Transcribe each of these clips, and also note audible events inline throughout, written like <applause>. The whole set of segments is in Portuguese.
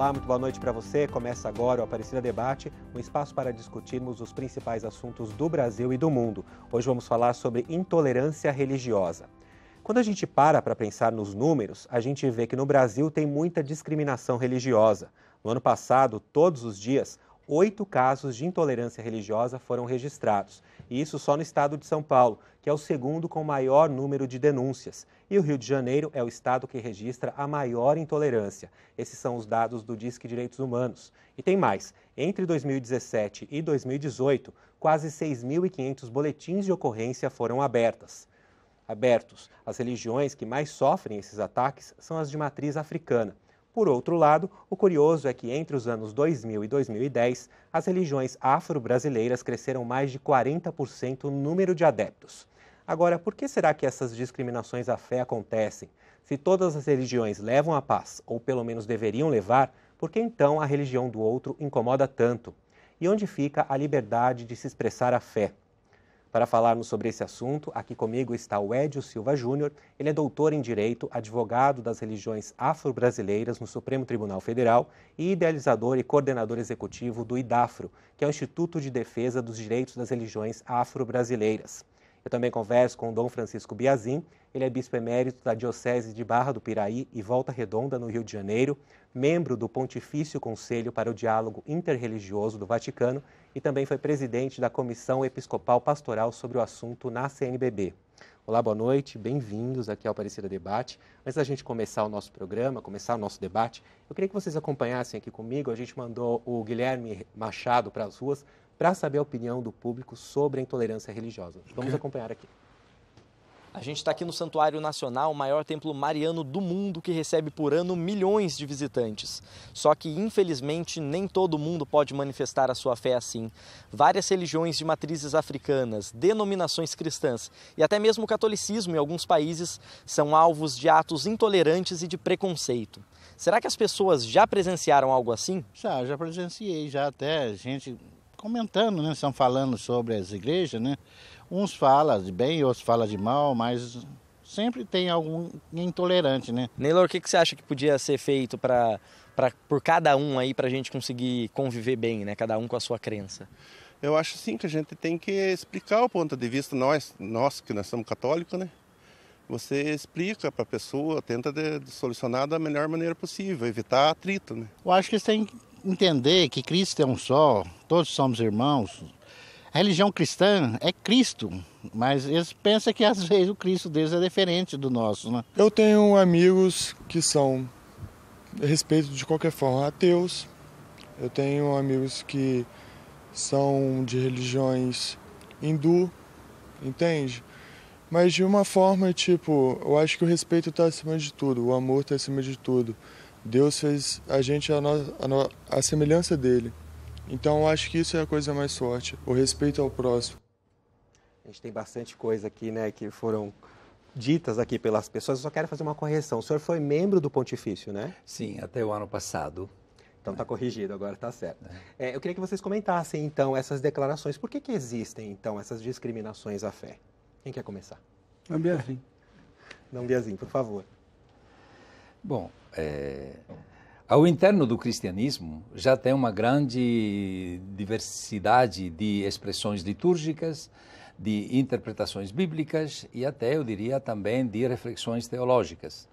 Olá, muito boa noite para você. Começa agora o Aparecida Debate, um espaço para discutirmos os principais assuntos do Brasil e do mundo. Hoje vamos falar sobre intolerância religiosa. Quando a gente para para pensar nos números, a gente vê que no Brasil tem muita discriminação religiosa. No ano passado, todos os dias, oito casos de intolerância religiosa foram registrados, e isso só no estado de São Paulo, que é o segundo com maior número de denúncias. E o Rio de Janeiro é o estado que registra a maior intolerância. Esses são os dados do Disque Direitos Humanos. E tem mais: entre 2017 e 2018, quase 6.500 boletins de ocorrência foram abertas abertos. As religiões que mais sofrem esses ataques são as de matriz africana. Por outro lado, o curioso é que entre os anos 2000 e 2010, as religiões afro-brasileiras cresceram mais de 40% no número de adeptos. Agora, por que será que essas discriminações à fé acontecem? Se todas as religiões levam à paz, ou pelo menos deveriam levar, por que então a religião do outro incomoda tanto? E onde fica a liberdade de se expressar a fé? Para falarmos sobre esse assunto, aqui comigo está o Edio Silva Júnior. Ele é doutor em Direito, advogado das religiões afro-brasileiras no Supremo Tribunal Federal e idealizador e coordenador executivo do IDAFRO, que é o Instituto de Defesa dos Direitos das Religiões Afro-Brasileiras. Eu também converso com o Dom Francisco Biazin, ele é bispo emérito da Diocese de Barra do Piraí e Volta Redonda, no Rio de Janeiro, membro do Pontifício Conselho para o Diálogo Interreligioso do Vaticano e também foi presidente da Comissão Episcopal Pastoral sobre o assunto na CNBB. Olá, boa noite, bem-vindos aqui ao Aparecida Debate. Antes da gente começar o nosso programa, começar o nosso debate, eu queria que vocês acompanhassem aqui comigo. A gente mandou o Guilherme Machado para as ruas para saber a opinião do público sobre a intolerância religiosa. Vamos acompanhar aqui. A gente está aqui no Santuário Nacional, o maior templo mariano do mundo, que recebe por ano milhões de visitantes. Só que, infelizmente, nem todo mundo pode manifestar a sua fé assim. Várias religiões de matrizes africanas, denominações cristãs e até mesmo o catolicismo em alguns países são alvos de atos intolerantes e de preconceito. Será que as pessoas já presenciaram algo assim? Já, já presenciei, já até gente comentando, né? Estão falando sobre as igrejas, né? Uns falam de bem, outros falam de mal, mas sempre tem algum intolerante, né? Neylor, o que, que você acha que podia ser feito para por cada um aí para a gente conseguir conviver bem, né? Cada um com a sua crença. Eu acho sim que a gente tem que explicar o ponto de vista nós, nós que nós somos católicos, né? Você explica para a pessoa, tenta de, de solucionar da melhor maneira possível, evitar atrito, né? Eu acho que tem entender que Cristo é um só, todos somos irmãos. A religião cristã é Cristo, mas eles pensam que às vezes o Cristo deles é diferente do nosso. Né? Eu tenho amigos que são, a respeito de qualquer forma, ateus. Eu tenho amigos que são de religiões hindu, entende? Mas de uma forma, tipo, eu acho que o respeito está acima de tudo, o amor está acima de tudo. Deus fez a gente a, no, a, no, a semelhança dele. Então eu acho que isso é a coisa mais forte, o respeito ao próximo. A gente tem bastante coisa aqui, né, que foram ditas aqui pelas pessoas. Eu só quero fazer uma correção. O senhor foi membro do Pontifício, né? Sim, até o ano passado. Então está é. corrigido agora, está certo. É. É, eu queria que vocês comentassem então essas declarações. Por que, que existem então essas discriminações à fé? Quem quer começar? Não, Nambiazinho, por favor. Bom, é, ao interno do cristianismo já tem uma grande diversidade de expressões litúrgicas, de interpretações bíblicas e até, eu diria, também de reflexões teológicas.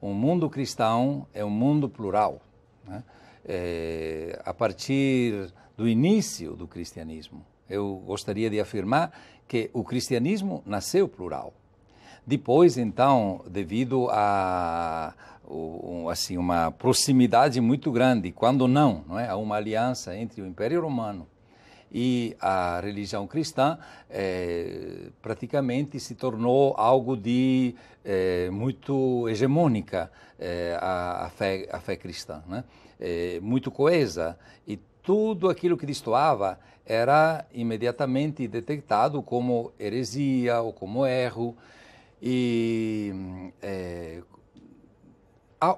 Um mundo cristão é um mundo plural. Né? É, a partir do início do cristianismo, eu gostaria de afirmar que o cristianismo nasceu plural. Depois, então, devido a assim uma proximidade muito grande, quando não, não é, há uma aliança entre o Império Romano e a religião cristã é, praticamente se tornou algo de é, muito hegemônica é, a, a, fé, a fé cristã, né? muito coesa e tudo aquilo que destoava era imediatamente detectado como heresia ou como erro. E é,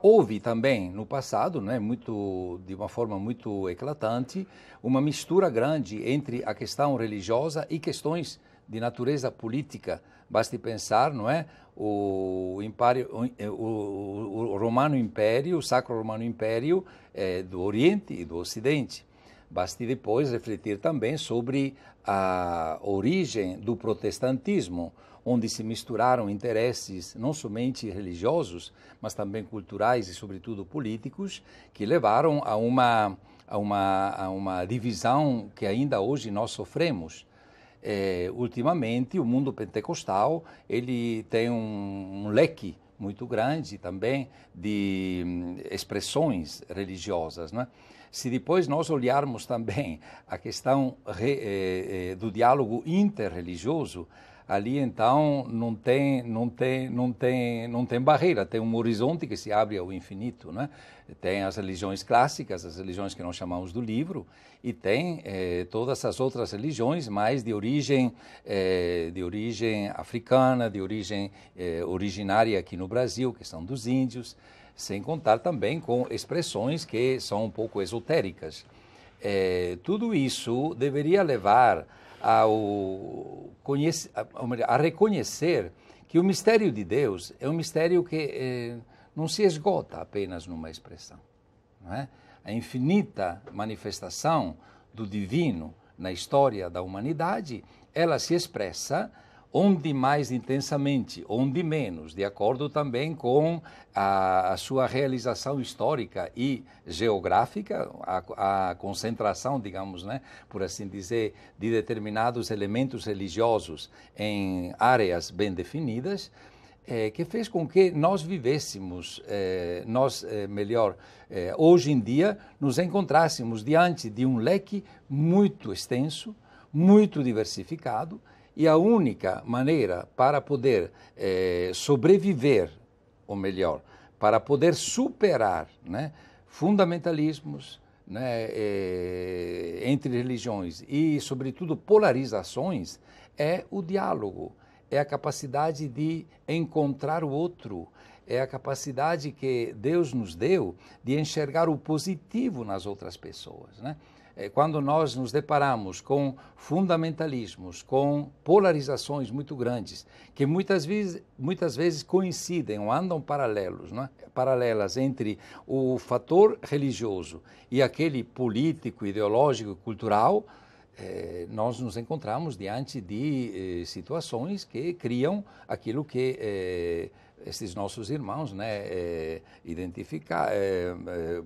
houve também no passado, né, muito, de uma forma muito eclatante, uma mistura grande entre a questão religiosa e questões de natureza política. Basta pensar, não é? O, império, o, é, o, o Romano Império, o Sacro Romano Império é, do Oriente e do Ocidente. Basta depois refletir também sobre a origem do protestantismo onde se misturaram interesses não somente religiosos, mas também culturais e, sobretudo, políticos, que levaram a uma, a uma, a uma divisão que ainda hoje nós sofremos. É, ultimamente, o mundo pentecostal ele tem um, um leque muito grande também de hum, expressões religiosas. Né? Se depois nós olharmos também a questão re, eh, do diálogo interreligioso, ali então não tem não tem não tem não tem barreira tem um horizonte que se abre ao infinito né tem as religiões clássicas as religiões que nós chamamos do livro e tem eh, todas as outras religiões mais de origem eh, de origem africana de origem eh, originária aqui no Brasil que são dos índios sem contar também com expressões que são um pouco esotéricas eh, tudo isso deveria levar ao conhece, a, a, reconhecer que o mistério de Deus é um mistério que eh, não se esgota apenas numa expressão. É? A infinita manifestação do divino na história da humanidade, ela se expressa onde mais intensamente, onde menos, de acordo também com a, a sua realização histórica e geográfica, a, a, concentração, digamos, né, por assim dizer, de determinados elementos religiosos em áreas bem definidas, é, que fez com que nós vivêssemos, é, nós, é, melhor, é, hoje em dia, nos encontrássemos diante de um leque muito extenso, muito diversificado, e a única maneira para poder eh, sobreviver, ou melhor, para poder superar né, fundamentalismos né, eh, entre religiões e, sobretudo, polarizações, é o diálogo, é a capacidade de encontrar o outro, é a capacidade que Deus nos deu de enxergar o positivo nas outras pessoas. Né? Eh, quando nós nos deparamos com fundamentalismos, com polarizações muito grandes, que muitas vezes, muitas vezes coincidem ou andam paralelos, é? paralelas entre o fator religioso e aquele político, ideológico, cultural, eh, nós nos encontramos diante de eh, situações que criam aquilo que é, esses nossos irmãos né, é, identificar, é,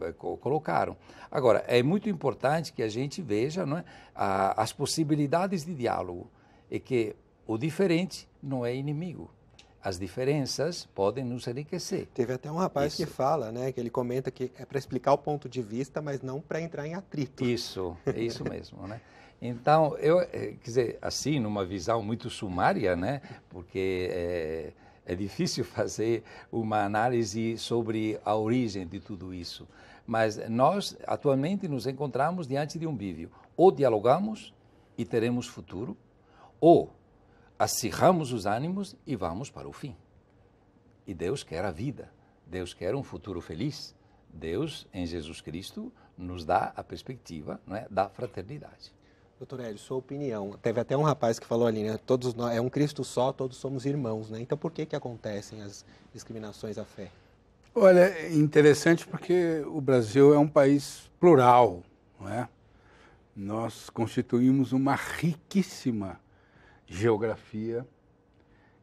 é, colocaram. Agora, é muito importante que a gente veja não é, a, as possibilidades de diálogo e que o diferente não é inimigo. As diferenças podem nos enriquecer. Teve até um rapaz Isso. que fala, né, que ele comenta que é para explicar o ponto de vista, mas não para entrar em atrito. Isso, é isso <laughs> mesmo, né? Então, eu, eh, quer dizer, assim, numa visão muito sumária, né, porque eh, é difícil <laughs> fazer uma análise sobre a origem de tudo isso. Mas nós atualmente nos encontramos diante de um bívio. Ou dialogamos e teremos futuro, ou acirramos os ânimos e vamos para o fim. E Deus quer a vida, Deus quer um futuro feliz. Deus, em Jesus Cristo, nos dá a perspectiva é, da fraternidade. Doutor Hélio, sua opinião. Teve até um rapaz que falou ali, né? Todos nós, é um Cristo só, todos somos irmãos, né? Então por que, que acontecem as discriminações à fé? Olha, é interessante porque o Brasil é um país plural, não é? Nós constituímos uma riquíssima geografia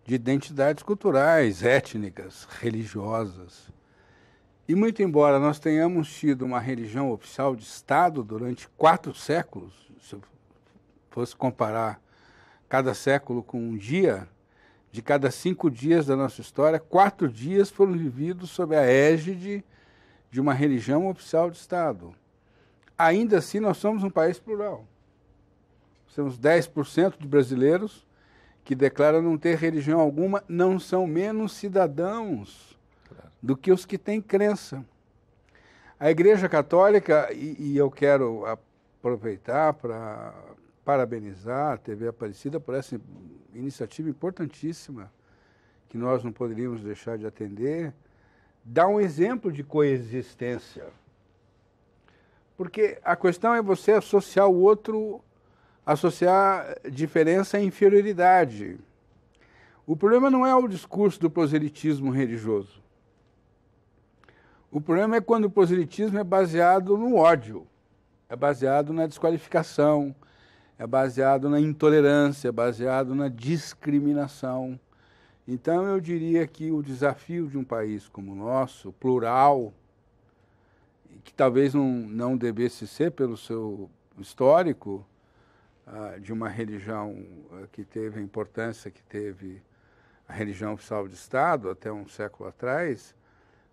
de identidades culturais, étnicas, religiosas. E muito embora nós tenhamos tido uma religião oficial de Estado durante quatro séculos, se eu fosse comparar cada século com um dia, de cada cinco dias da nossa história, quatro dias foram vividos sob a égide de uma religião oficial de Estado. Ainda assim, nós somos um país plural. Temos 10% de brasileiros que declaram não ter religião alguma, não são menos cidadãos claro. do que os que têm crença. A Igreja Católica, e, e eu quero aproveitar para parabenizar a TV Aparecida por essa iniciativa importantíssima que nós não poderíamos deixar de atender, dá um exemplo de coexistência. Porque a questão é você associar o outro, associar diferença à inferioridade. O problema não é o discurso do proselitismo religioso. O problema é quando o proselitismo é baseado no ódio, é baseado na desqualificação, é baseado na intolerância, é baseado na discriminação. Então, eu diria que o desafio de um país como o nosso, plural, que talvez não, não devesse ser pelo seu histórico, ah, de uma religião ah, que teve a importância que teve a religião oficial de Estado até um século atrás,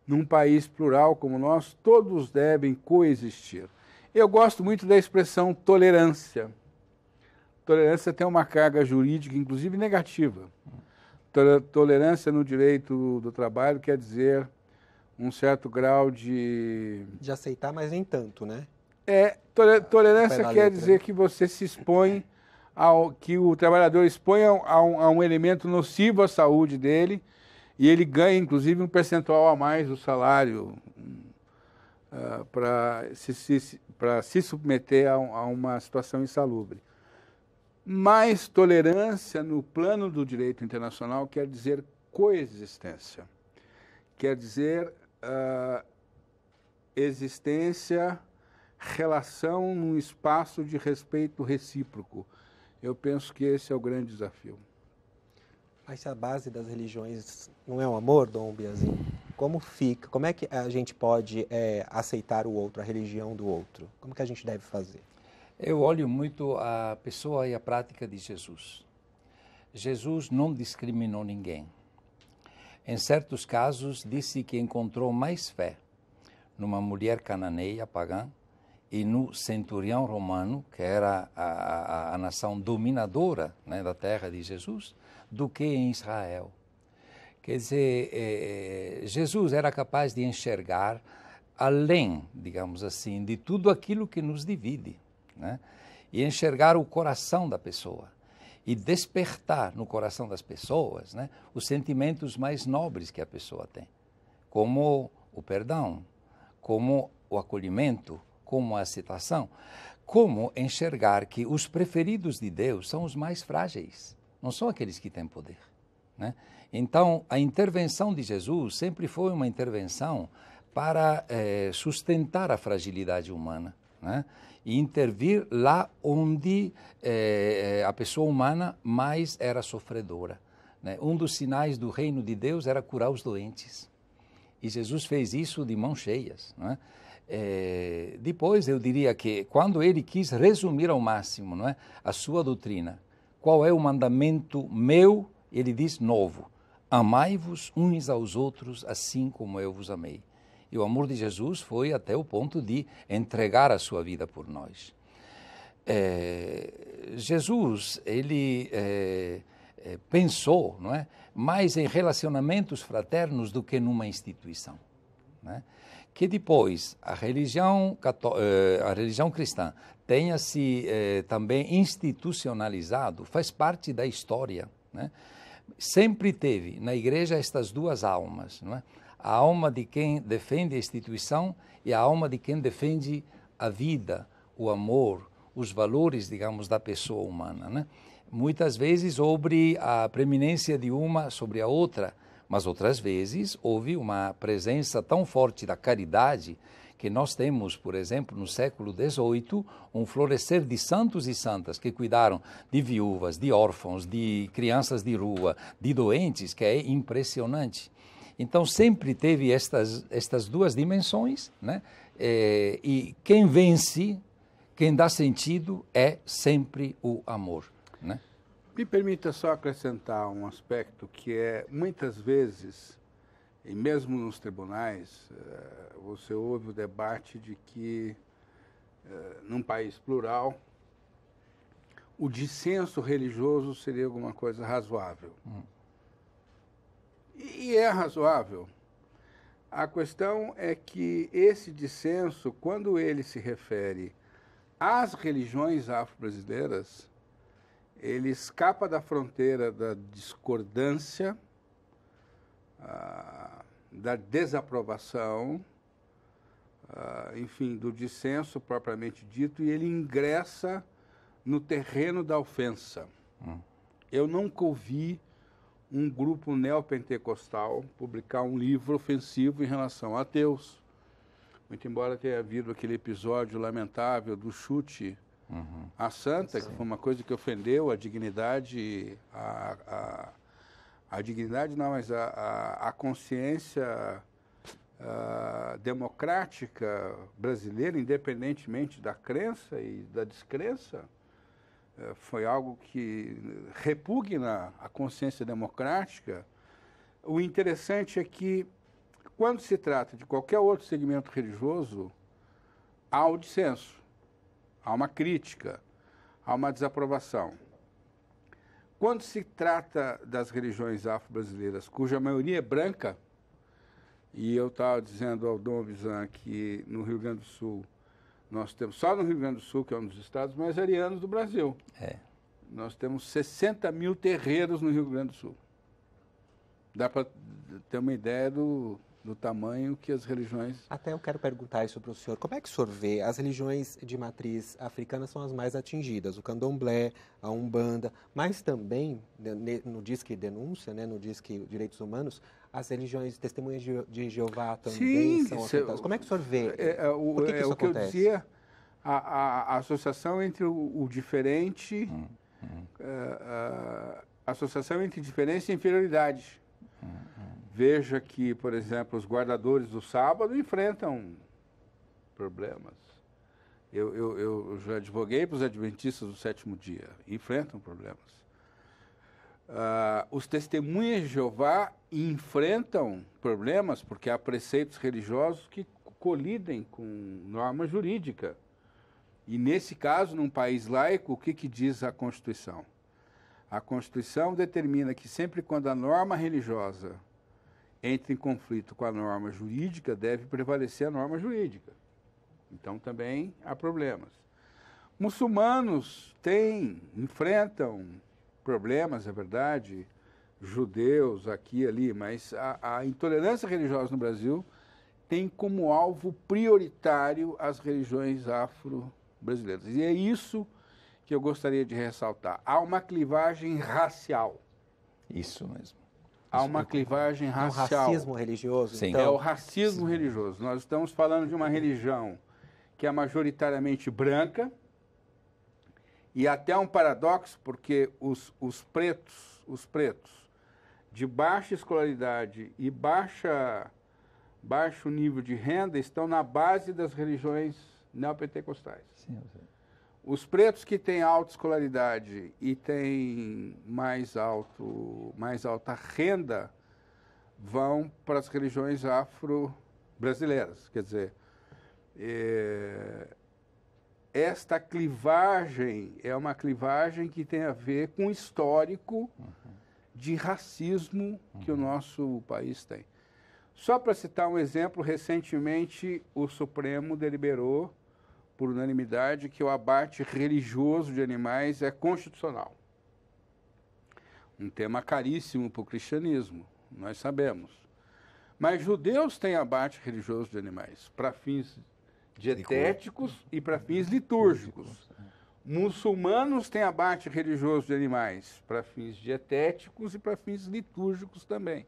num país plural como o nosso, todos devem coexistir. Eu gosto muito da expressão tolerância. Tolerância tem uma carga jurídica, inclusive negativa. Tolerância no direito do trabalho quer dizer um certo grau de. De aceitar, mas nem tanto, né? É, tolerância quer letra. dizer que você se expõe ao. que o trabalhador expõe a um, a um elemento nocivo à saúde dele e ele ganha, inclusive, um percentual a mais do salário uh, ah, para se, se, se submeter a, a uma situação insalubre. Mais tolerância no plano do direito internacional quer dizer coexistência, quer dizer uh, existência, relação num espaço de respeito recíproco. Eu penso que esse é o grande desafio. Mas se a base das religiões não é o amor, Dom Biazinho, como fica? Como é que a gente pode é, aceitar o outro, a religião do outro? Como que a gente deve fazer? Eu olho muito a pessoa e a prática de Jesus. Jesus não discriminou ninguém. Em certos casos, disse que encontrou mais fé numa mulher cananeia pagã e no centurião romano, que era a, a, a nação dominadora né, da terra de Jesus, do que em Israel. Quer dizer, eh, eh, Jesus era capaz de enxergar além, digamos assim, de tudo aquilo que nos divide né? e enxergar o coração da pessoa e despertar no coração das pessoas né, os sentimentos mais nobres que a pessoa tem, como o perdão, como o acolhimento, como a aceitação, como enxergar que os preferidos de Deus são os mais frágeis, não são aqueles que têm poder. Né? Então, a intervenção de Jesus sempre foi uma intervenção para eh, sustentar a fragilidade humana. Né? e intervir lá onde eh, a pessoa humana mais era sofredora. Né? Um dos sinais do reino de Deus era curar os doentes. E Jesus fez isso de mãos cheias. É, eh, depois, eu diria que quando ele quis resumir ao máximo não é, a sua doutrina, qual é o mandamento meu, ele diz novo: amai-vos uns aos outros assim como eu vos amei. E o amor de Jesus foi até o ponto de entregar a sua vida por nós. É, Jesus, ele é, é pensou não é, mais em relacionamentos fraternos do que numa instituição. Né? Que depois a religião, é, a religião cristã tenha se eh, também institucionalizado, faz parte da história. Né? Sempre teve na igreja estas duas almas, não é? a alma de quem defende a instituição e a alma de quem defende a vida, o amor, os valores, digamos, da pessoa humana. Né? Muitas vezes houve a preeminência de uma sobre a outra, mas outras vezes houve uma presença tão forte da caridade que nós temos, por exemplo, no século XVIII, um florescer de santos e santas que cuidaram de viúvas, de órfãos, de crianças de rua, de doentes, que é impressionante. Então sempre teve estas, estas duas dimensões, né? É, e quem vence, quem dá sentido é sempre o amor, né? Me permita só acrescentar um aspecto que é muitas vezes, e mesmo nos tribunais, eh, você ouve o debate de que eh, num país plural o dissenso religioso seria alguma coisa razoável. Hum. E, e é razoável. A questão é que esse dissenso, quando ele se refere às religiões afro-brasileiras, ele escapa da fronteira da discordância, ah, da desaprovação, ah, enfim, do dissenso propriamente dito, e ele ingressa no terreno da ofensa. Hum. Eu nunca ouvi um grupo neopentecostal publicar um livro ofensivo em relação a Deus, Muito embora tenha havido aquele episódio lamentável do chute uhum. à santa, Sim. que foi uma coisa que ofendeu a dignidade, a, a, a dignidade não, mas a, a, a consciência a, ah, democrática brasileira, independentemente da crença e da descrença. É, foi algo que repugna a consciência democrática, o interessante é que, quando se trata de qualquer outro segmento religioso, há o dissenso, há uma crítica, há uma desaprovação. Quando se trata das religiões afro-brasileiras, cuja maioria é branca, e eu estava dizendo ao Dom Bizan que no Rio Grande do Sul nós temos, só no Rio Grande do Sul, que é um dos estados mais arianos do Brasil, é. nós temos 60 mil terreiros no Rio Grande do Sul. Dá para ter uma ideia do, do tamanho que as religiões. Até eu quero perguntar isso para o senhor. Como é que o senhor vê? As religiões de matriz africana são as mais atingidas, o candomblé, a umbanda, mas também, no Disque Denúncia, né, no Disque Direitos Humanos, as religiões testemunhas de, Jeová também Sim, são afetadas. Como é que o senhor vê? É, é o, Por que, que é, o que eu dizia, a, a, a associação entre o, o diferente, hum, hum. A, eh, eh, associação entre diferença e inferioridade. Hum. Veja que, por exemplo, os guardadores do sábado enfrentam problemas. Eu, eu, eu já advoguei para os adventistas do sétimo dia, enfrentam problemas. Uh, os testemunhas de Jeová enfrentam problemas porque há preceitos religiosos que colidem com norma jurídica. E nesse caso, num país laico, o que, que diz a Constituição? A Constituição determina que sempre quando a norma religiosa entra em conflito com a norma jurídica, deve prevalecer a norma jurídica. Então também há problemas. Muçulmanos têm, enfrentam problemas, é verdade, judeus aqui e ali, mas a, a intolerância religiosa no Brasil tem como alvo prioritário as religiões afro-brasileiras. E é isso que eu gostaria de ressaltar. Há uma clivagem racial. Isso mesmo há uma é clivagem é racial. É racismo religioso. Sim. Então. É o racismo Sim. religioso. Nós estamos falando de uma religião que é majoritariamente branca e até um paradoxo, porque os, os pretos, os pretos de baixa escolaridade e baixa, baixo nível de renda estão na base das religiões neopentecostais. Sim, sim. Os pretos que têm alta escolaridade e têm mais, alto, mais alta renda vão para as religiões afro-brasileiras. Quer dizer, é, esta clivagem é uma clivagem que tem a ver com o histórico de racismo que o uhum. nosso país tem. Só para citar um exemplo, recentemente o Supremo deliberou por unanimidade que o abate religioso de animais é constitucional. Um tema caríssimo para o cristianismo, nós sabemos. Mas judeus têm abate religioso de animais para fins dietéticos e para fins litúrgicos. É. Muçulmanos têm abate religioso de animais para fins dietéticos e para fins litúrgicos também.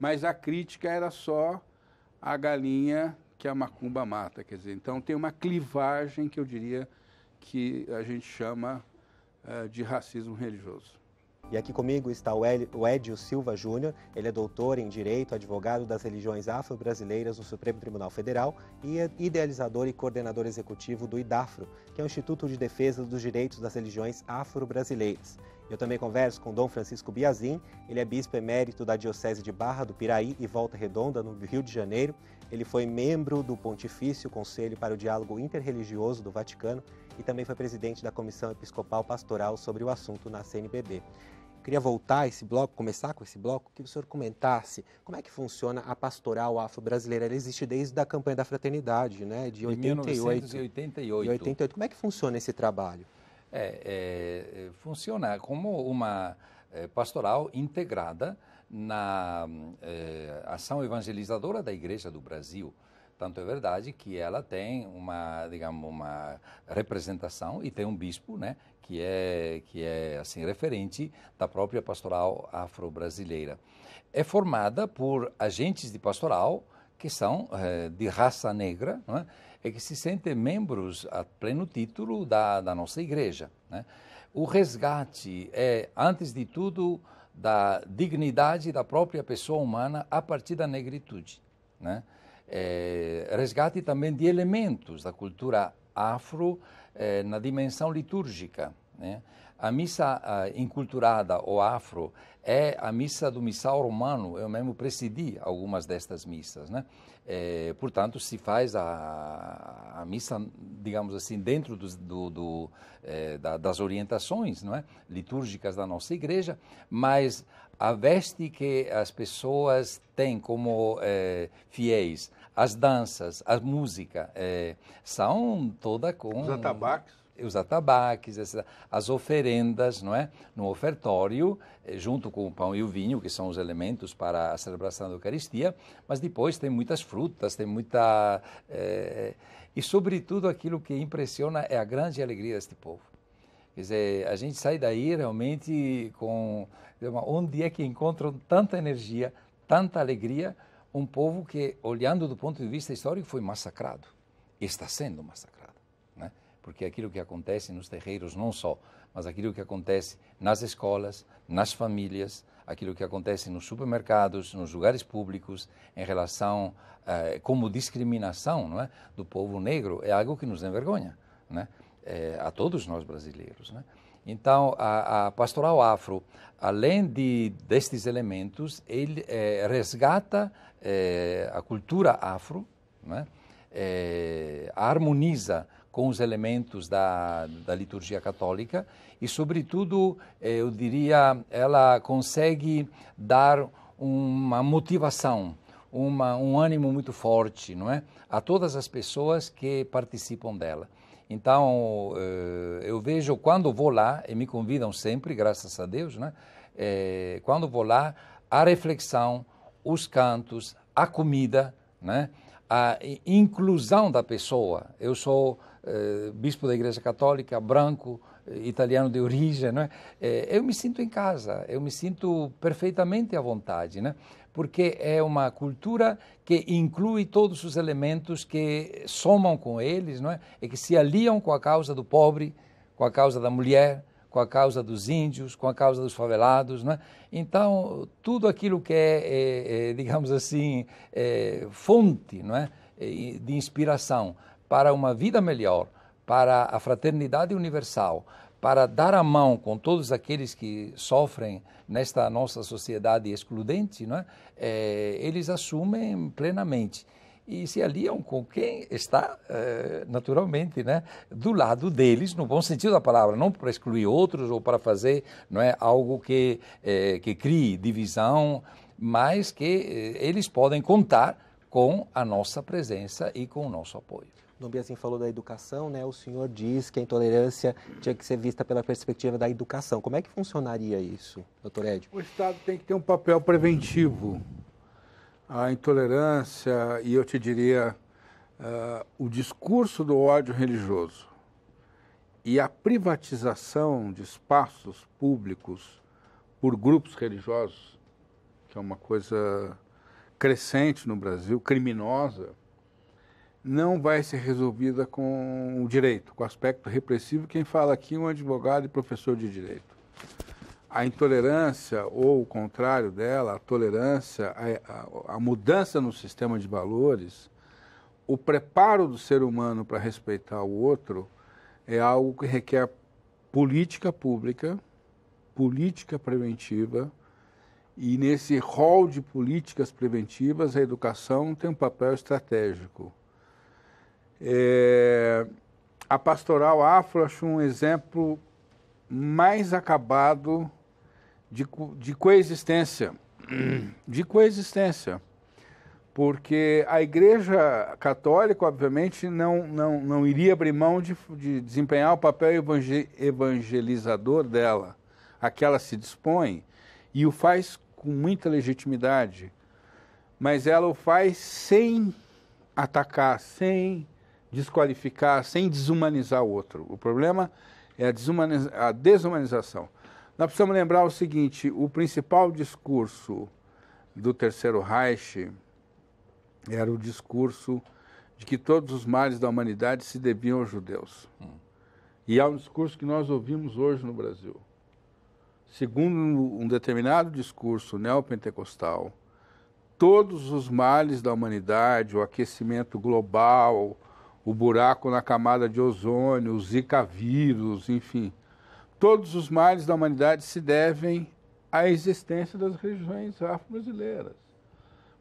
Mas a crítica era só a galinha que a macumba mata. Quer dizer, então tem uma clivagem que eu diria que a gente chama uh, de racismo religioso. E aqui comigo está o, Edio Silva Júnior, ele é doutor em Direito, advogado das religiões afro-brasileiras no Supremo Tribunal Federal e é idealizador e coordenador executivo do IDAFRO, que é o Instituto de Defesa dos Direitos das Religiões Afro-Brasileiras. Eu também converso com Dom Francisco Biazin, ele é bispo emérito da Diocese de Barra do Piraí e Volta Redonda, no Rio de Janeiro, ele foi membro do Pontifício Conselho para o Diálogo Interreligioso do Vaticano e também foi presidente da Comissão Episcopal Pastoral sobre o assunto na CNBB. queria voltar esse bloco, começar com esse bloco, que o senhor comentasse como é que funciona a pastoral afro-brasileira. Ela existe desde a campanha da fraternidade, né, de 88. 1988. 88. Como é que funciona esse trabalho? É, é, funciona como uma é, pastoral integrada na eh, ação evangelizadora da Igreja do Brasil. Tanto é verdade que ela tem uma, digamos, uma representação e tem um bispo, né, que é que é assim referente da própria pastoral afro-brasileira. É formada por agentes de pastoral que são eh, de raça negra, não é? que se sentem membros a pleno título da, da nossa igreja. Né? O resgate é, antes de tudo, da dignidade da própria pessoa humana a partir da negritude. Né? É, resgate também de elementos da cultura afro é, na dimensão litúrgica. Né? A missa uh, enculturada ou afro é a missa do missal romano. Eu mesmo presidi algumas destas missas, né? É, portanto, se faz a, a, missa, digamos assim, dentro do, do, do eh, é, da, das orientações não é? litúrgicas da nossa igreja, mas a veste que as pessoas têm como é, fiéis, as danças, a música, são toda com... Os atabaques? Eh, os atabaques, as oferendas, não é? No ofertório, eh, junto com o pão e o vinho, que são os elementos para a celebração da Eucaristia, mas depois tem muitas frutas, tem muita. É, e, sobretudo, aquilo que impressiona é a grande alegria deste povo. Quer dizer, a gente sai daí realmente com. Onde é que encontram tanta energia, tanta alegria? Um povo que, olhando do ponto de vista histórico, foi massacrado. Está sendo massacrado porque aquilo que acontece nos terreiros não só, mas aquilo que acontece nas escolas, nas famílias, aquilo que acontece nos supermercados, nos lugares públicos, em relação eh, como discriminação não é, do povo negro, é algo que nos envergonha né, eh, a todos nós brasileiros. Né? Então, a, a, pastoral afro, além de, destes elementos, ele eh, resgata eh, a cultura afro, né, harmoniza com os elementos da, da liturgia católica e, sobretudo, eh, eu diria, ela consegue dar uma motivação, uma, um ânimo muito forte, não é, a todas as pessoas que participam dela. Então, eh, eu vejo quando vou lá, e me convidam sempre, graças a Deus, né? É, quando vou lá, a reflexão, os cantos, a comida, né? a inclusão da pessoa. Eu sou eh, bispo da Igreja Católica, branco, eh, italiano de origem, né? Eh, eu me sinto em casa, eu me sinto perfeitamente à vontade, né? porque é uma cultura que inclui todos os elementos que somam com eles é? e que se aliam com a causa do pobre, com a causa da mulher, com a causa dos índios, com a causa dos favelados. É? Então, tudo aquilo que é, é, é digamos assim, é, fonte é? de inspiração para uma vida melhor, para a fraternidade universal, para dar a mão com todos aqueles que sofrem nesta nossa sociedade excludente, não é? é eles assumem plenamente e se aliam com quem está, é, naturalmente, né, do lado deles, no bom sentido da palavra, não para excluir outros ou para fazer não é, algo que, é, que crie divisão, mas que é, eles podem contar com a nossa presença e com o nosso apoio. Dom assim Biazin falou da educação, né? O senhor diz que a intolerância tinha que ser vista pela perspectiva da educação. Como é que funcionaria isso, doutor Ed? O Estado tem que ter um papel preventivo. A intolerância e eu te diria uh, o discurso do ódio religioso e a privatização de espaços públicos por grupos religiosos, que é uma coisa crescente no Brasil, criminosa não vai ser resolvida com o direito, com o aspecto repressivo. Quem fala aqui é um advogado e professor de direito. A intolerância, ou o contrário dela, a tolerância, a, a, a mudança no sistema de valores, o preparo do ser humano para respeitar o outro, é algo que requer política pública, política preventiva, e nesse rol de políticas preventivas, a educação tem um papel estratégico. É, a pastoral afro acho um exemplo mais acabado de, de coexistência, <clears throat> de coexistência, porque a Igreja Católica, obviamente, não, não, não iria abrir mão de, de desempenhar o papel evangelizador dela, a que ela se dispõe, e o faz com muita legitimidade, mas ela o faz sem atacar, sem desqualificar sem desumanizar o outro. O problema é a, desumaniza a desumanização. Nós precisamos lembrar o seguinte: o principal discurso do Terceiro Reich era o discurso de que todos os males da humanidade se deviam aos judeus. Hum. E é um discurso que nós ouvimos hoje no Brasil. Segundo um determinado discurso neopentecostal, todos os males da humanidade, o aquecimento global, o buraco na camada de ozônio, o Zika vírus, enfim. Todos os males da humanidade se devem à existência das regiões afro-brasileiras.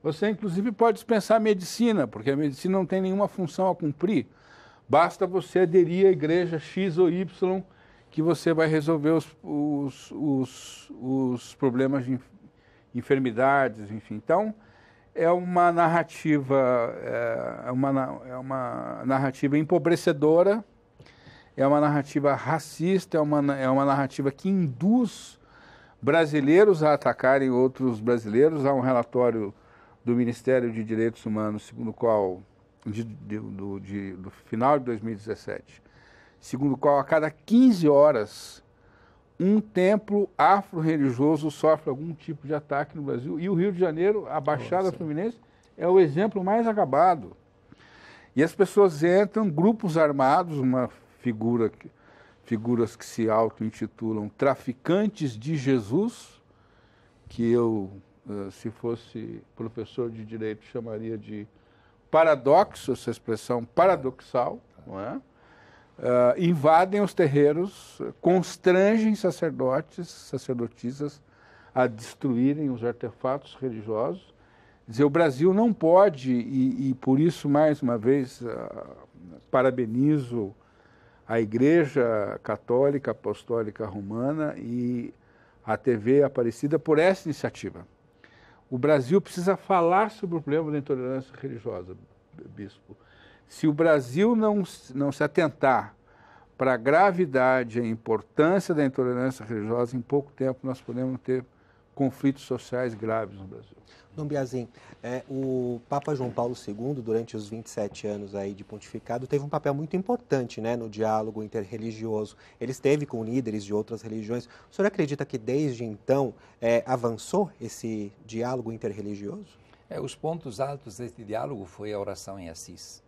Você, inclusive, pode dispensar medicina, porque a medicina não tem nenhuma função a cumprir. Basta você aderir à igreja X ou Y que você vai resolver os, os, os, os problemas de enfermidades, enfim. Então, é uma narrativa é, é uma, é uma narrativa empobrecedora, é uma narrativa racista, é uma, é uma narrativa que induz brasileiros a atacarem outros brasileiros. Há um relatório do Ministério de Direitos Humanos, segundo qual, de, de, do, de, do final de 2017, segundo o qual a cada 15 horas um templo afro-religioso sofre algum tipo de ataque no Brasil. E o Rio de Janeiro, a Baixada Nossa. Fluminense, é o exemplo mais acabado. E as pessoas entram, grupos armados, uma figura, figuras que se auto-intitulam traficantes de Jesus, que eu, eh, se fosse professor de direito, chamaria de paradoxo, essa expressão paradoxal, é. não é? uh, invadem os terreiros, constrangem sacerdotes, sacerdotisas a destruírem os artefatos religiosos. Quer dizer, o Brasil não pode, e, e por isso, mais uma vez, uh, parabenizo a Igreja Católica Apostólica Romana e a TV Aparecida por essa iniciativa. O Brasil precisa falar sobre o problema da intolerância religiosa, bispo. Se o Brasil não, não se atentar para a gravidade e a importância da intolerância religiosa, em pouco tempo nós podemos ter conflitos sociais graves no Brasil. Dombiazin, é, o Papa João Paulo II, durante os 27 anos aí de pontificado, teve um papel muito importante né, no diálogo interreligioso. Ele esteve com líderes de outras religiões. O senhor acredita que desde então é, avançou esse diálogo interreligioso? É, os pontos altos deste diálogo foi a oração em Assis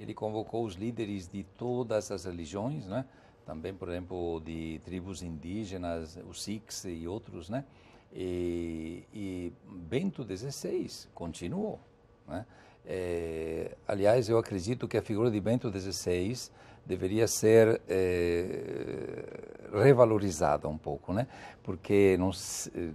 ele convocou os líderes de todas as religiões, né? também, por exemplo, de tribos indígenas, os Sikhs e outros, né? E, e Bento XVI continuou. Né? É, aliás, eu acredito que a figura de Bento XVI deveria ser é, revalorizada um pouco, né? Porque não,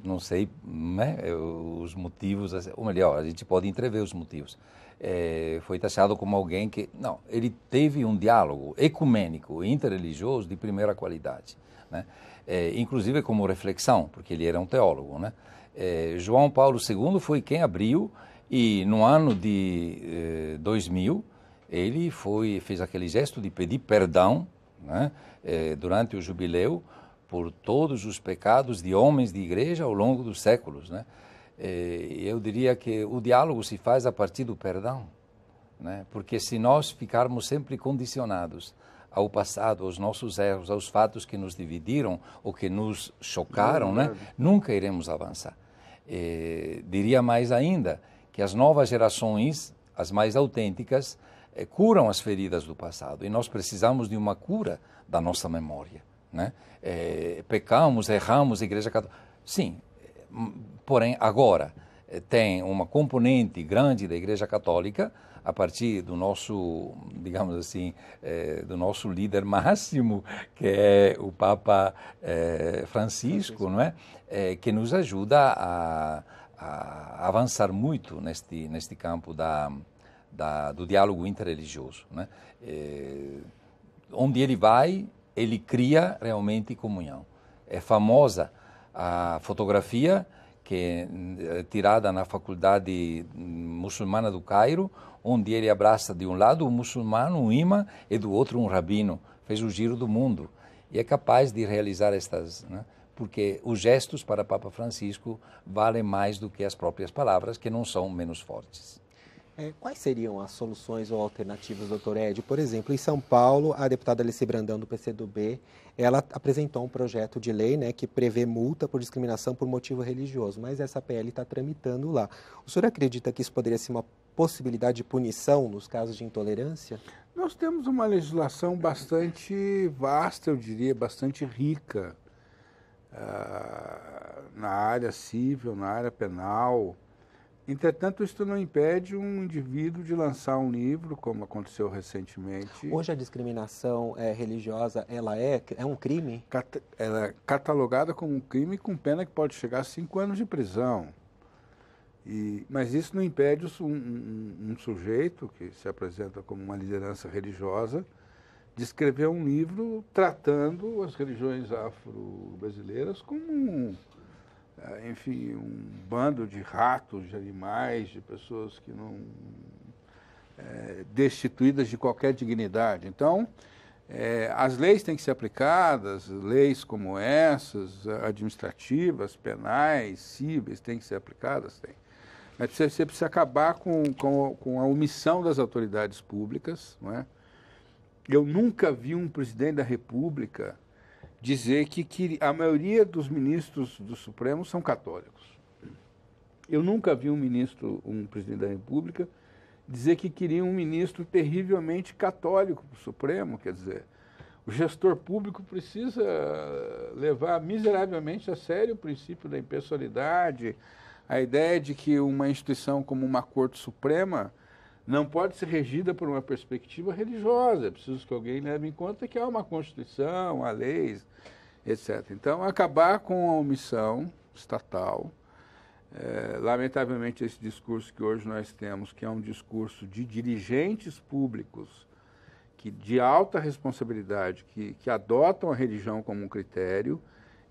não sei né, os motivos, ou melhor, a gente pode entrever os motivos, é, foi taxado como alguém que. Não, ele teve um diálogo ecumênico, interreligioso de primeira qualidade. Né? É, inclusive como reflexão, porque ele era um teólogo. Né? É, João Paulo II foi quem abriu, e no ano de 2000, ele foi, fez aquele gesto de pedir perdão né? durante o jubileu por todos os pecados de homens de igreja ao longo dos séculos. Né? Eh, eu diria que o diálogo se faz a partir do perdão, né? porque se nós ficarmos sempre condicionados ao passado, aos nossos erros, aos fatos que nos dividiram ou que nos chocaram, né? nunca iremos avançar. E, eh, diria mais ainda que as novas gerações, as mais autênticas, eh, curam as feridas do passado e nós precisamos de uma cura da nossa memória. Né? É, pecamos, erramos, Igreja Católica. Sim, Porém, agora eh, tem uma componente grande da Igreja Católica a partir do nosso, digamos assim, eh, do nosso líder máximo, que é o Papa eh, Francisco, não é? que nos ajuda a, a, avançar muito neste, neste campo da, da do diálogo interreligioso. Né? onde ele vai, ele cria realmente comunhão. É famosa a fotografia que é tirada na faculdade hum, muçulmana do Cairo, onde ele abraça de um lado um muçulmano, um imã, e do outro um rabino. Fez o giro do mundo e é capaz de realizar estas, né? porque os gestos para Papa Francisco valem mais do que as próprias palavras, que não são menos fortes. É, quais seriam as soluções ou alternativas, doutor Ed? Por exemplo, em São Paulo, a deputada Alice Brandão, do PCdoB, ela apresentou um projeto de lei né, que prevê multa por discriminação por motivo religioso, mas essa PL está tramitando lá. O senhor acredita que isso poderia ser uma possibilidade de punição nos casos de intolerância? Nós temos uma legislação bastante vasta, eu diria, bastante rica uh, na área civil, na área penal. Entretanto, isto não impede um indivíduo de lançar um livro, como aconteceu recentemente. Hoje a discriminação é, religiosa, ela é, é um crime? Cat ela é catalogada como um crime com pena que pode chegar a cinco anos de prisão. E, mas isso não impede um, um, um sujeito que se apresenta como uma liderança religiosa de escrever um livro tratando as religiões afro-brasileiras como um, ah, enfim, um bando de ratos, de animais, de pessoas que não. É, destituídas de qualquer dignidade. Então, é, as leis têm que ser aplicadas, leis como essas, administrativas, penais, cíveis, têm que ser aplicadas, tem. Mas você, você precisa acabar com, com, com a omissão das autoridades públicas, não é? Eu nunca vi um presidente da República dizer que, que a maioria dos ministros do Supremo são católicos. Eu nunca vi um ministro, um presidente da República, dizer que queria um ministro terrivelmente católico para o Supremo, quer dizer, o gestor público precisa levar miseravelmente a sério o princípio da impessoalidade, a ideia de que uma instituição como uma Corte Suprema não pode ser regida por uma perspectiva religiosa. É preciso que alguém leve em conta que há uma Constituição, há leis, etc. Então, acabar com a omissão estatal. É, lamentavelmente, esse discurso que hoje nós temos, que é um discurso de dirigentes públicos que, de alta responsabilidade, que, que adotam a religião como um critério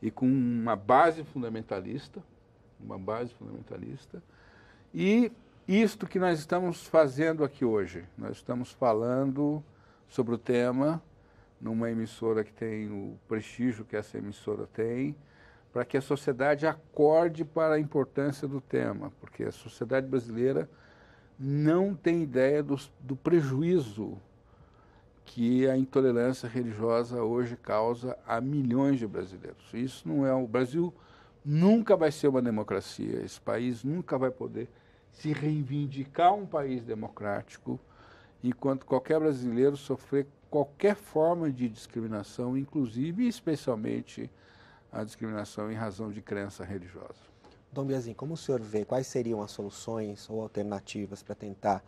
e com uma base fundamentalista, uma base fundamentalista, e isto que nós estamos fazendo aqui hoje. Nós estamos falando sobre o tema numa emissora que tem o prestígio que essa emissora tem, para que a sociedade acorde para a importância do tema, porque a sociedade brasileira não tem ideia do, do prejuízo que a intolerância religiosa hoje causa a milhões de brasileiros. Isso não é o Brasil nunca vai ser uma democracia, esse país nunca vai poder se reivindicar um país democrático, enquanto qualquer brasileiro sofrer qualquer forma de discriminação, inclusive e especialmente a discriminação em razão de crença religiosa. Dom Biazin, como o senhor vê, quais seriam as soluções ou alternativas para tentar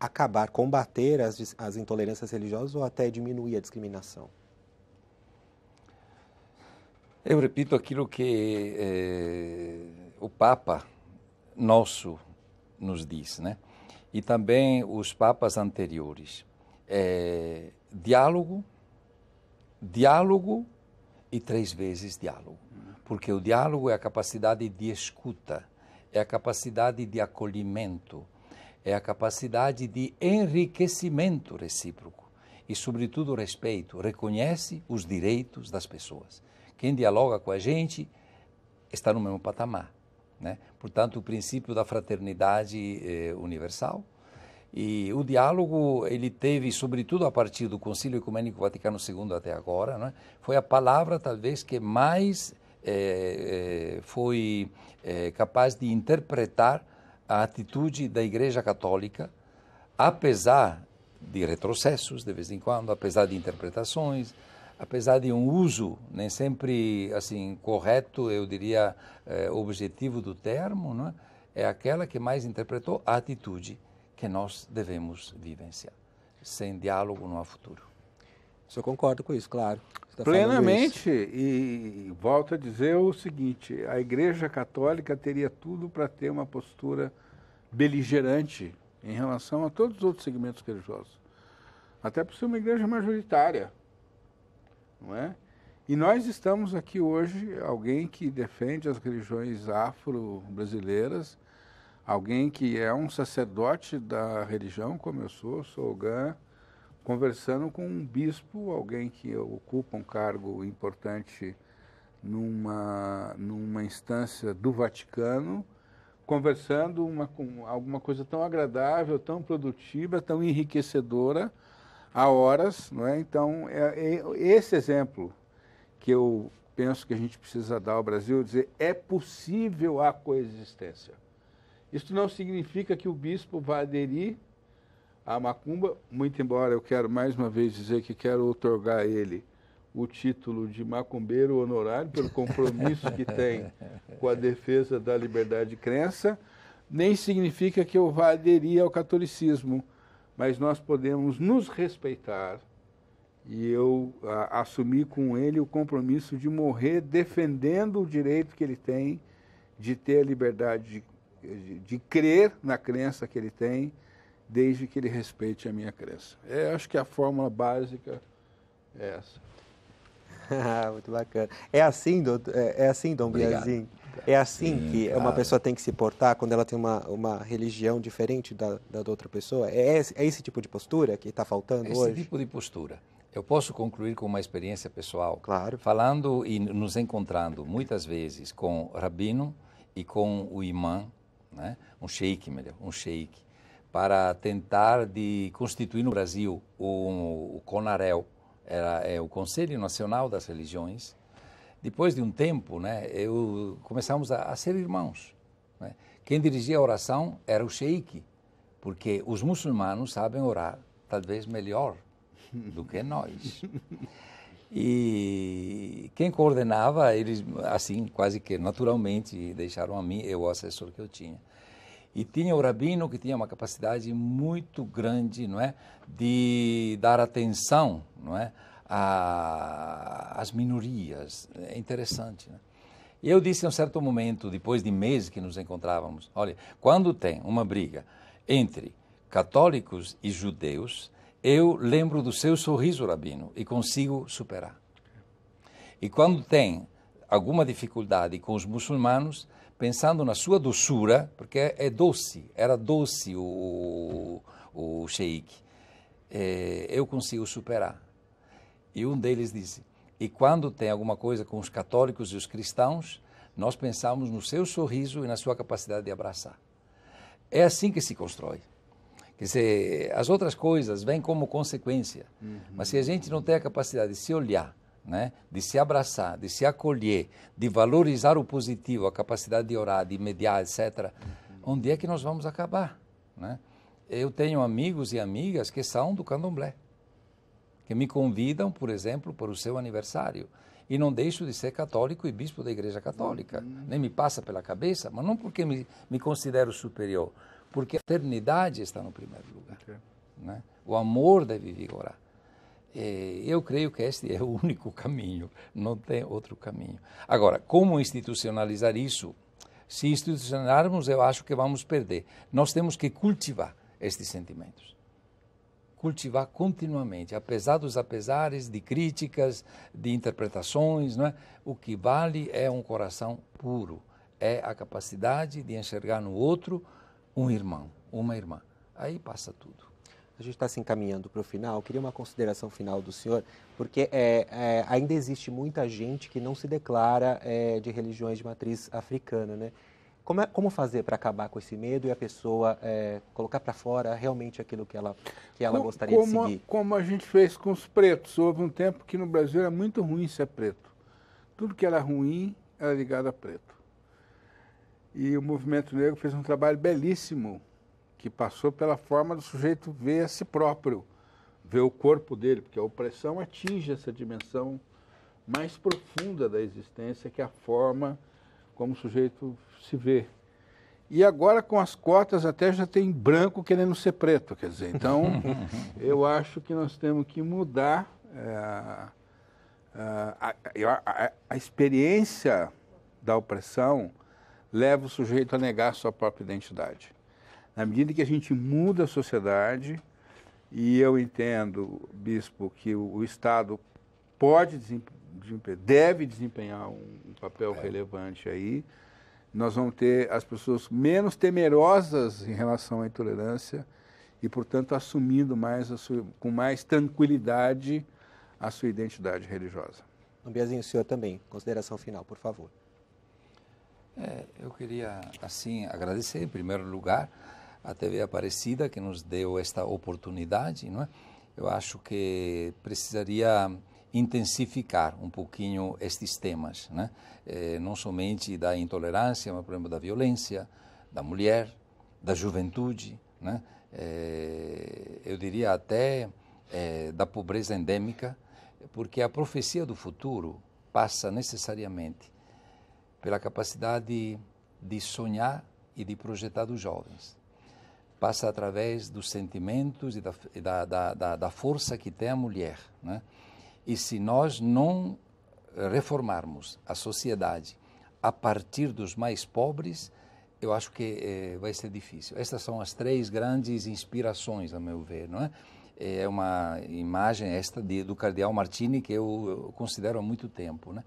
acabar, combater as, as intolerâncias religiosas ou até diminuir a discriminação? Eu repito aquilo que eh, o Papa nosso nos diz, né? E também os papas anteriores. É, diálogo, diálogo e três vezes diálogo. Porque o diálogo é a capacidade de escuta, é a capacidade de acolhimento, é a capacidade de enriquecimento recíproco e, sobretudo, respeito. Reconhece os direitos das pessoas. Quem dialoga com a gente está no mesmo patamar. Né? Portanto, o princípio da fraternidade eh, universal. E o diálogo, ele teve, sobretudo a partir do Concílio Ecumênico Vaticano II até agora, né? foi a palavra talvez que mais eh, eh, foi eh, capaz de interpretar a atitude da Igreja Católica, apesar de retrocessos de vez em quando, apesar de interpretações, apesar de um uso nem sempre assim correto, eu diria eh, objetivo do termo, não é? é aquela que mais interpretou a atitude que nós devemos vivenciar. Sem diálogo não há futuro. Eu concordo com isso, claro. Tá Plenamente. E volto a dizer o seguinte: a Igreja Católica teria tudo para ter uma postura beligerante em relação a todos os outros segmentos religiosos. Até por ser uma igreja majoritária não é? E nós estamos aqui hoje, alguém que defende as religiões afro-brasileiras, alguém que é um sacerdote da religião, como eu sou, sou Ogã, conversando com um bispo, alguém que ocupa um cargo importante numa, numa instância do Vaticano, conversando uma, com alguma coisa tão agradável, tão produtiva, tão enriquecedora, há horas, não é? Então, é, é esse exemplo que eu penso que a gente precisa dar ao Brasil, dizer é possível a coexistência. Isso não significa que o bispo vá aderir à macumba, muito embora eu quero mais uma vez dizer que quero otorgar a ele o título de macumbeiro honorário pelo compromisso que tem <laughs> com a defesa da liberdade de crença, nem significa que eu vá aderir ao catolicismo mas nós podemos nos respeitar e eu a, assumi com ele o compromisso de morrer defendendo o direito que ele tem de ter a liberdade de, de, de crer na crença que ele tem, desde que ele respeite a minha crença. É, acho que a fórmula básica é essa. <laughs> Muito bacana. É assim, doutor, é, é assim, Dom Biazinho. É assim Sim, que claro. uma pessoa tem que se portar quando ela tem uma, uma religião diferente da, da outra pessoa? É esse, é esse tipo de postura que está faltando esse hoje? Esse tipo de postura. Eu posso concluir com uma experiência pessoal. Claro. Falando e nos encontrando muitas vezes com rabino e com o imã, né? um sheik, melhor, um sheik, para tentar de constituir no Brasil o, o CONAREL, era, é o Conselho Nacional das Religiões, depois de um tempo, né, eu começamos a, a ser irmãos. Né? Quem dirigia a oração era o sheik, porque os muçulmanos sabem orar talvez melhor do que nós. E quem coordenava, eles assim, quase que naturalmente deixaram a mim, eu o assessor que eu tinha. E tinha o rabino que tinha uma capacidade muito grande, não é, de dar atenção, não é, a, as minorias. É interessante. Né? Eu disse em um certo momento, depois de meses que nos encontrávamos, olha, quando tem uma briga entre católicos e judeus, eu lembro do seu sorriso, Rabino, e consigo superar. E quando tem alguma dificuldade com os muçulmanos, pensando na sua doçura, porque é, é doce, era doce o, o, o sheik, é, eu consigo superar. E um deles disse: E quando tem alguma coisa com os católicos e os cristãos, nós pensamos no seu sorriso e na sua capacidade de abraçar. É assim que se constrói. Quer dizer, as outras coisas vêm como consequência. Uhum. Mas se a gente não tem a capacidade de se olhar, né, de se abraçar, de se acolher, de valorizar o positivo, a capacidade de orar, de mediar, etc., uhum. onde é que nós vamos acabar? Né? Eu tenho amigos e amigas que são do candomblé que me convidam, por exemplo, para o seu aniversário. E não deixo de ser católico e bispo da Igreja Católica. Uhum. Nem me passa pela cabeça, mas não porque me, me considero superior, porque a eternidade está no primeiro lugar. Okay. Né? O amor deve vigorar. E é, eu creio que este é o único caminho, não tem outro caminho. Agora, como institucionalizar isso? Se institucionarmos, eu acho que vamos perder. Nós temos que cultivar estes sentimentos cultivar continuamente, apesar dos apesares, de críticas, de interpretações, não é? O que vale é um coração puro, é a capacidade de enxergar no outro um irmão, uma irmã. Aí passa tudo. A gente está se encaminhando para o final. Eu queria uma consideração final do senhor, porque é, é, ainda existe muita gente que não se declara é, de religiões de matriz africana, né? Como, é, como fazer para acabar com esse medo e a pessoa é, colocar para fora realmente aquilo que ela, que ela como, gostaria de seguir? A, como a gente fez com os pretos. Houve um tempo que no Brasil era muito ruim ser preto. Tudo que era ruim era ligado a preto. E o movimento negro fez um trabalho belíssimo, que passou pela forma do sujeito ver a si próprio, ver o corpo dele, porque a opressão atinge essa dimensão mais profunda da existência, que é a forma como o sujeito se vê. E agora com as cotas até já tem branco querendo ser preto, quer dizer, então <laughs> eu acho que nós temos que mudar é, a, a, a, experiência da opressão leva o sujeito a negar sua própria identidade. Na medida que a gente muda a sociedade, e eu entendo, bispo, que o, o Estado pode desempenhar deve desempenhar um papel é. relevante aí. Nós vamos ter as pessoas menos temerosas em relação à intolerância e, portanto, assumindo mais sua, com mais tranquilidade a sua identidade religiosa. Ambiazinho, o senhor também, consideração final, por favor. É, eu queria, assim, agradecer, em primeiro lugar, a TV Aparecida, que nos deu esta oportunidade, não é? Eu acho que precisaria intensificar um pouquinho estes temas, né? Eh, não somente da intolerância, mas, por exemplo, da violência, da mulher, da juventude, né? Eh, eu diria até eh, da pobreza endêmica, porque a profecia do futuro passa necessariamente pela capacidade de sonhar e de projetar dos jovens passa através dos sentimentos e da, da, da, da, força que tem a mulher. Né? E se nós não eh, reformarmos a sociedade a partir dos mais pobres, eu acho que eh, vai ser difícil. Estas são as três grandes inspirações, a meu ver, não é? Eh, é uma imagem esta de, do cardeal Martini que eu, eu considero há muito tempo, né?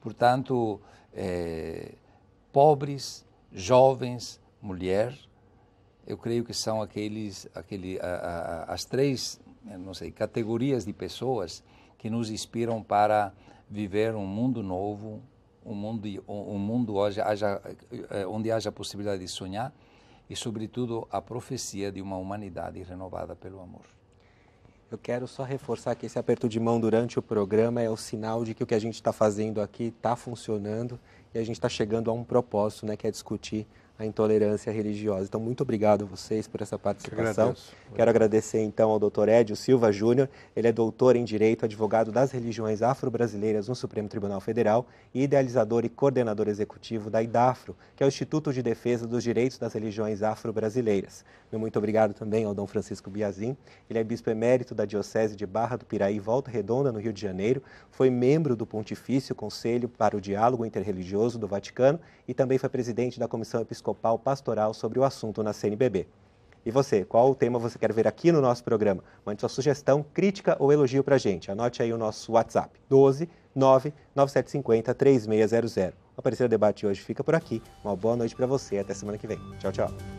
Portanto, pobres, jovens, mulher, eu creio que são aqueles, aquele, a, a, as três, não sei, categorias de pessoas que nos inspiram para viver um mundo novo, um mundo, um mundo hoje haja, eh, onde haja possibilidade de sonhar e, sobretudo, a profecia de uma humanidade renovada pelo amor. Eu quero só reforçar que esse aperto de mão durante o programa é o sinal de que o que a gente está fazendo aqui está funcionando e a gente está chegando a um propósito, né, que é discutir a intolerância religiosa. Então, muito obrigado a vocês por essa participação. Que Quero agradecer, então, ao doutor Edio Silva Júnior. Ele é doutor em Direito, advogado das religiões afro-brasileiras no Supremo Tribunal Federal e idealizador e coordenador executivo da IDAFRO, que é o Instituto de Defesa dos Direitos das Religiões Afro-Brasileiras. muito obrigado também ao Dom Francisco Biazin. Ele é bispo emérito da Diocese de Barra do Piraí, Volta Redonda, no Rio de Janeiro. Foi membro do Pontifício Conselho para o Diálogo Interreligioso do Vaticano e também foi presidente da Comissão Episcopal Episcopal Pastoral sobre o assunto na CNBB. E você, qual o tema você quer ver aqui no nosso programa? Mande sua sugestão, crítica ou elogio para a gente. Anote aí o nosso WhatsApp, 12 99750 3600. O Aparecer Debate de hoje fica por aqui. Uma boa noite para você até semana que vem. Tchau, tchau.